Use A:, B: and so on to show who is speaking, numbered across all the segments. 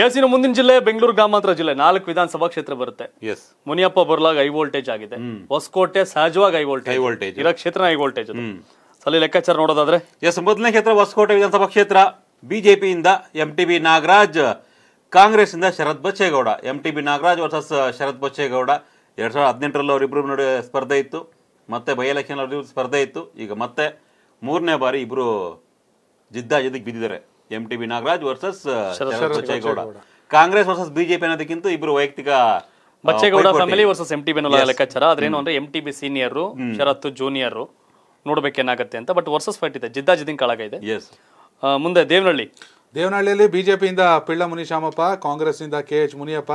A: ಯಾಸಿನ ಮುಂದಿನ ಜಿಲ್ಲೆ ಬೆಂಗಳೂರು ಗ್ರಾಮಾಂತರ ಜಿಲ್ಲೆ ನಾಲ್ಕು ವಿಧಾನಸಭಾ ಕ್ಷೇತ್ರ ಬರುತ್ತೆ ಮುನಿಯಪ್ಪ ಬರ್ಲಾಗ ಹೈ ವೋಲ್ಟೇಜ್ ಆಗಿದೆ ಹೊಸಕೋಟೆ ಸಹಜವಾಗಿ ಹೈ ವೋಲ್ಟೇಜ್ ಹೈ ವೋಲ್ಟೇಜ್ ಇರೋ ಕ್ಷೇತ್ರ ಹೈ ವೋಲ್ಟೇಜ್ ಅಲ್ಲಿ ಲೆಕ್ಕಾಚಾರ
B: ನೋಡೋದಾದ್ರೆ ಎಸ್ ಮೊದಲನೇ ಕ್ಷೇತ್ರ ಹೊಸಕೋಟೆ ವಿಧಾನಸಭಾ ಕ್ಷೇತ್ರ ಬಿಜೆಪಿಯಿಂದ M T B Nagaraj Congress ಇಂದ Sharath Bachegowda M T B Nagaraj versus Sharath Bachegowda ಎರಡ್ ಸಾವಿರದ ಹದಿನೆಂಟರಲ್ಲಿ ಅವರಿಬ್ಬರು ನಡುವೆ ಸ್ಪರ್ಧೆ ಇತ್ತು ಮತ್ತೆ ಬೈ ಎಲೆಕ್ಷನ್ ಸ್ಪರ್ಧೆ ಇತ್ತು ಈಗ ಮತ್ತೆ ಮೂರನೇ ಬಾರಿ ಇಬ್ರು ಜಿದ್ದಾ ಜಿದ್ದಿಗೆ ಬಿದ್ದಿದ್ದಾರೆ M T B Nagaraj versus Bachegowda
A: Congress versus BJP ಅನ್ನೋದಕ್ಕಿಂತ ಇಬ್ರು ವೈಯಕ್ತಿಕ Bachegowda family versus M T B ಲೆಕ್ಕಾಚಾರ ಏನು ಅಂದ್ರೆ M T B senior Sharath junior ನೋಡ್ಬೇಕೇನಾಗುತ್ತೆ ಅಂತ ಬಟ್ ವರ್ಸಸ್ ಫೈಟ್ ಇದೆ ಜಿದ್ದಾ ಜಿದ್ದಿನ ಕಾಳಗ ಇದೆ ಮುಂದೆ ದೇವನಹಳ್ಳಿ
C: ದೇವನಹಳ್ಳಿಯಲ್ಲಿ ಬಿಜೆಪಿಯಿಂದ ಪಿಳ್ಳ ಮುನಿಶಾಮಪ್ಪ ಕಾಂಗ್ರೆಸ್ನಿಂದ K H Muniyappa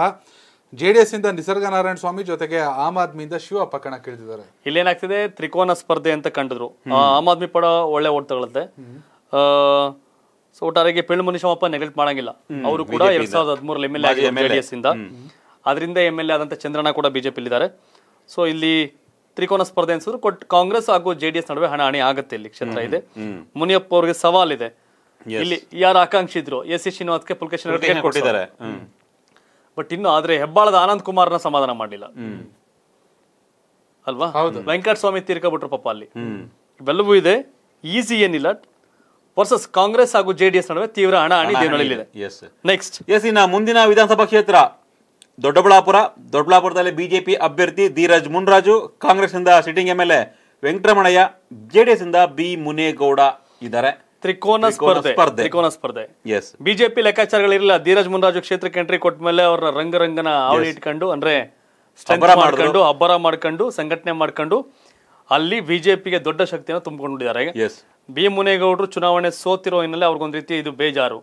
C: J D S ಇಂದ ನಿಸರ್ಗ ನಾರಾಯಣ ಸ್ವಾಮಿ ಜೊತೆಗೆ ಆಮ್ ಆದ್ಮಿಯಿಂದ ಪಕ್ಕಣ ಇಲ್ಲಿ
A: ಇಲ್ಲೇನಾಗ್ತಿದೆ ತ್ರಿಕೋನ ಸ್ಪರ್ಧೆ ಅಂತ ಕಂಡಿದ್ರು ಆಮ್ ಆದ್ಮಿ ಪಡ ಒಳ್ಳೆ ಓಟ್ ತಗೊಳುತ್ತೆ ಸೊ ಒಟ್ಟಾರೆಗೆ ಪೆಣ್ಣು ಮುನಿಶಮಪ್ಪ ನೆಗ್ಲೆಕ್ಟ್ ಮಾಡಂಗಿಲ್ಲ ಅವರು ಕೂಡ ಎರಡ್ ಸಾವಿರದ ಹದಿಮೂರಲ್ಲಿ ಎಮ್ ಎಲ್ ಎ ಜೆಡಿಎಸ್ ಇಂದ ಅದರಿಂದ ಎಮ್ ಎಲ್ ಎ ಆದಂತ ಚಂದ್ರಣ್ಣ ಕೂಡ ಬಿಜೆಪಿ ಇದ್ದಾರೆ ಸೊ ಇಲ್ಲಿ ತ್ರಿಕೋನ ಸ್ಪರ್ಧೆ ಅನ್ಸಿದ್ರು ಕೊಟ್ ಕಾಂಗ್ರೆಸ್ ಹಾಗೂ ಜೆಡಿಎಸ್ ನಡುವೆ ಹಣಾಹಣಿ ಆಗುತ್ತೆ ಇಲ್ಲಿ ಕ್ಷೇತ್ರ ಇದೆ ಮುನಿಯಪ್ಪ ಅವ್ರಿಗೆ ಇದೆ ಇಲ್ಲಿ ಯಾರು ಆಕಾಂಕ್ಷಿ ಇದ್ರು ಎಸ್ ಸಿ ಶ್ರೀನಿವಾಸ್ಗೆ ಪುಲ್ಕೇಶನ್ ಕೊಟ್ಟಿದ್ದಾರೆ ಬಟ್ ಇನ್ನು ಆದ್ರೆ ಹೆಬ್ಬಾಳದ ಆನಂದ್ ಕುಮಾರ್ನ ಸಮಾಧಾನ ಮಾಡಲಿಲ್ಲ ಅಲ್ವಾ ಹೌದು ವೆಂಕಟಸ್ವಾಮಿ ತೀರ್ಕೊಬಿಟ್ರು ಪಾಪ ಅಲ್ಲಿ ಇವೆಲ್ಲವೂ ಇದೆ ಈಸಿ ಏನಿಲ್ಲ ವರ್ಸಸ್ ಕಾಂಗ್ರೆಸ್ ಹಾಗೂ ಜೆಡಿಎಸ್ ನಡುವೆ ತೀವ್ರ ಹಣ ನಡೆಯಲಿದೆ ನೆಕ್ಸ್ಟ್
B: ಎಸ್ ಇನ್ನ ಮುಂದಿನ ವಿಧಾನಸಭಾ ಕ್ಷೇತ್ರ ದೊಡ್ಡಬಳ್ಳಾಪುರ ದೊಡ್ಡಬಳ್ಳಾಪುರದಲ್ಲಿ ಬಿಜೆಪಿ ಅಭ್ಯರ್ಥಿ ಧೀರಜ್ ಮುನ್ರಾಜು ಕಾಂಗ್ರೆಸ್ ಇಂದ sitting M L A Venkataramanaiah JDS ಇಂದ ಬಿ ಮುನೇಗೌಡ
A: ಇದ್ದಾರೆ ತ್ರಿಕೋನ ಸ್ಪರ್ಧೆ ತ್ರಿಕೋನ ಸ್ಪರ್ಧೆ ಎಸ್ ಬಿಜೆಪಿ ಲೆಕ್ಕಾಚಾರಗಳಿರಲಿಲ್ಲ ಧೀರಜ್ ಮುನ್ರಾಜು ಕ್ಷೇತ್ರಕ್ಕೆ ಎಂಟ್ರಿ ಕೊಟ್ಟ ಮೇಲೆ ಅವರ ರಂಗರಂಗನ ಅವಳಿ ಇಟ್ಕೊಂಡು ಅಂದ್ರೆ ಮಾಡ್ಕೊಂಡು ಅಬ್ಬರ ಮಾಡ್ಕೊಂಡು ಸಂಘಟನೆ ಮಾಡ್ಕೊಂಡು ಅಲ್ಲಿ ಬಿಜೆಪಿಗೆ ದೊಡ್ಡ ಶಕ್ತಿಯನ್ನು ತುಂಬಿಕೊಂಡಿದ್ದಾರೆ ಬಿ ಮುನೇಗೌಡರು ಚುನಾವಣೆ ಸೋತಿರೋ ಹಿನ್ನೆಲೆ ಅವ್ರಿಗೊಂದ್ ರೀತಿ ಇದು ಬೇಜಾರು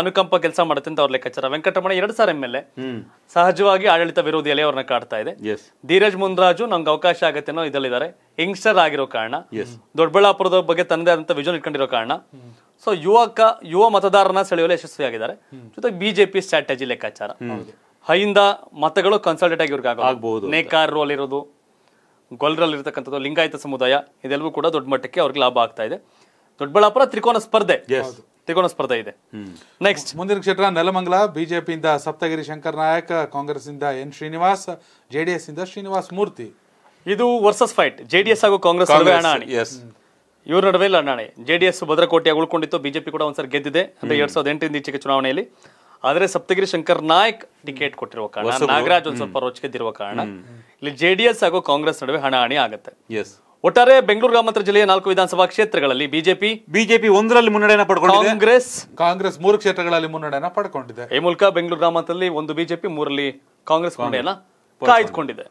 A: ಅನುಕಂಪ ಕೆಲಸ ಮಾಡುತ್ತೆ ಅಂತ ಅವ್ರ ಲೆಕ್ಕಾಚಾರ ವೆಂಕಟರಮಣ ಎರಡ್ ಸಾವಿರ ಎಂ ಎಲ್ ಎ ಸಹಜವಾಗಿ ಆಡಳಿತ ವಿರೋಧಿ ಎಲೆ ಅವ್ರನ್ನ ಕಾಡ್ತಾ ಇದೆ ಧೀರಜ್ ಮುಂದ್ರಾಜು ನಮ್ಗೆ ಅವಕಾಶ ಆಗತ್ತೆನೋ ಇದಲ್ಲಿದ್ದಾರೆ ಯಂಗ್ಸ್ಟರ್ ಆಗಿರೋ ಕಾರಣ ದೊಡ್ಡಬಳ್ಳಾಪುರದ ಬಗ್ಗೆ ತನ್ನದೇ ಆದಂತ ವಿಜನ್ ಇಟ್ಕೊಂಡಿರೋ ಕಾರಣ ಸೊ ಯುವಕ ಯುವ ಮತದಾರನ ಸೆಳೆಯಲು ಯಶಸ್ವಿಯಾಗಿದ್ದಾರೆ ಜೊತೆಗೆ ಬಿಜೆಪಿ ಸ್ಟ್ರಾಟಜಿ ಲೆಕ್ಕಾಚಾರ ಹೈಂದ ಮತಗಳು ಕನ್ಸಲ್ಟೇಟ್ ಆಗಿ ಇವ್ರಿಗೆ ನೇಕಾರ್ ರೋಲ್ ಇರೋದು ಗೊಲ್ರಲ್ಲಿರ್ತಕ್ಕಂಥದ್ದು ಲಿಂಗಾಯತ ಸಮುದಾಯ ಇದೆಲ್ಲವೂ ಕೂಡ ದೊಡ್ಡ ಮಟ್ಟಕ್ಕೆ ಅವ್ರಿಗೆ ಲಾಭ ಆಗ್ತಾ ಇದೆ ದೊಡ್ಡಬಳ್ಳಾಪುರ ತ್ರಿಕೋನ ಸ್ಪರ್ಧೆ
C: ತ್ರಿಕೋನ ಸ್ಪರ್ಧೆ ಇದೆ ನೆಕ್ಸ್ಟ್ ಮುಂದಿನ ಕ್ಷೇತ್ರ ನೆಲಮಂಗಲ ಬಿಜೆಪಿಯಿಂದ ಸಪ್ತಗಿರಿ ಶಂಕರ್ ನಾಯಕ್ ಕಾಂಗ್ರೆಸ್ ಇಂದ ಎನ್ ಶ್ರೀನಿವಾಸ್ ಜೆಡಿಎಸ್ ಇಂದ ಶ್ರೀನಿವಾಸ್ ಮೂರ್ತಿ ಇದು ವರ್ಸಸ್ ಫೈಟ್ ಜೆಡಿಎಸ್ ಹಾಗೂ ಕಾಂಗ್ರೆಸ್ ಇವ್ರ ನಡುವೆ ಲಣ್ಣಾಣೆ
A: ಜೆಡಿಎಸ್ ಭದ್ರಕೋಟೆ ಉಳ್ಕೊಂಡಿತ್ತು ಬಿಜೆಪಿ ಕೂಡ ಒಂದ್ಸರಿ ಗೆದ್ದಿದೆ ಅಂದ್ರೆ ಎರಡ್ ಸಾವಿರದ ಎಂಟರಿಂದ ಈಚೆಗೆ ಚುನಾವಣೆಯಲ್ಲಿ ಆದರೆ ಸಪ್ತಗಿರಿ ಶಂಕರ್ ನಾಯಕ್ ಟಿಕೆಟ್ ಕೊಟ್ಟಿರುವ ಕಾರಣ ನಾಗರಾಜ್ ಒಂದ್ ಸ್ವಲ್ಪ ಗೆದ್ದಿರುವ ಕಾರಣ ಇಲ್ಲಿ ಜೆಡಿಎಸ್ ಹಾಗೂ ಕಾಂಗ್ರೆಸ್ ನಡುವೆ ಹಣಾಹಣಿ ಆಗುತ್ತೆ ಒಟ್ಟಾರೆ ಬೆಂಗಳೂರು ಗ್ರಾಮಾಂತರ ಜಿಲ್ಲೆಯ ನಾಲ್ಕು ವಿಧಾನಸಭಾ ಕ್ಷೇತ್ರಗಳಲ್ಲಿ
C: ಬಿಜೆಪಿ ಬಿಜೆಪಿ ಒಂದರಲ್ಲಿ ಮುನ್ನಡೆಯನ್ನ ಪಡ್ಕೊಂಡಿದೆ ಕಾಂಗ್ರೆಸ್ ಕಾಂಗ್ರೆಸ್ ಮೂರು ಕ್ಷೇತ್ರಗಳಲ್ಲಿ ಮುನ್ನಡೆಯನ್ನ ಪಡ್ಕೊಂಡಿದೆ
A: ಈ ಮೂಲಕ ಬೆಂಗಳೂರು ಗ್ರಾಮಾಂತರದಲ್ಲಿ ಒಂದು ಬಿಜೆಪಿ ಮೂರಲ್ಲಿ ಕಾಂಗ್ರೆಸ್ ಮುನ್ನಡೆಯನ್ನ ಕಾಯ್ದುಕೊಂಡಿದೆ